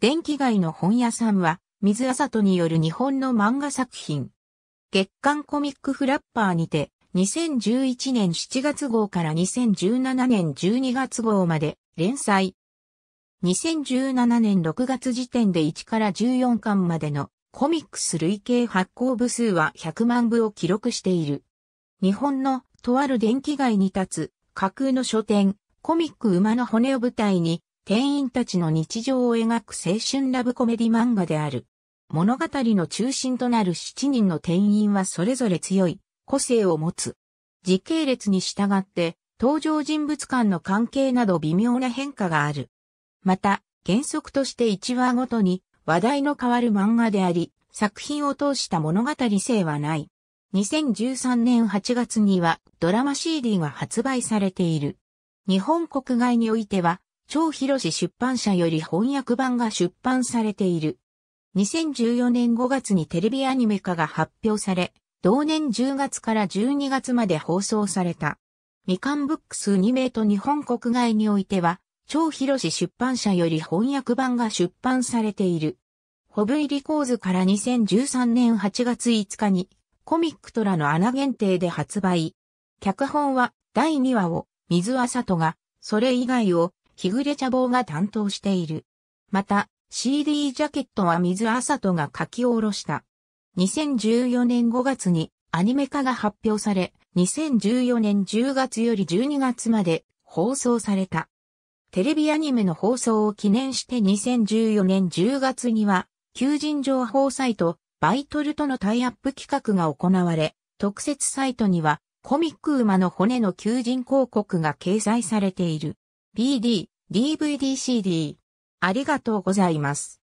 電気街の本屋さんは、水あさとによる日本の漫画作品。月刊コミックフラッパーにて、2011年7月号から2017年12月号まで連載。2017年6月時点で1から14巻までのコミックス累計発行部数は100万部を記録している。日本のとある電気街に立つ架空の書店、コミック馬の骨を舞台に店員たちの日常を描く青春ラブコメディ漫画である。物語の中心となる7人の店員はそれぞれ強い個性を持つ。時系列に従って登場人物間の関係など微妙な変化がある。また、原則として1話ごとに話題の変わる漫画であり、作品を通した物語性はない。2013年8月にはドラマ CD が発売されている。日本国外においては超広志出版社より翻訳版が出版されている。2014年5月にテレビアニメ化が発表され、同年10月から12月まで放送された。みかんブックス2名と日本国外においては、超広志出版社より翻訳版が出版されている。ホブイリコーズから2013年8月5日に、コミックトラの穴限定で発売。脚本は第2話を水あさとが、それ以外を日暮茶房が担当している。また、CD ジャケットは水あさとが書き下ろした。2014年5月にアニメ化が発表され、2014年10月より12月まで放送された。テレビアニメの放送を記念して2014年10月には、求人情報サイト、バイトルとのタイアップ企画が行われ、特設サイトには、コミック馬の骨の求人広告が掲載されている。p d DVD、CD。ありがとうございます。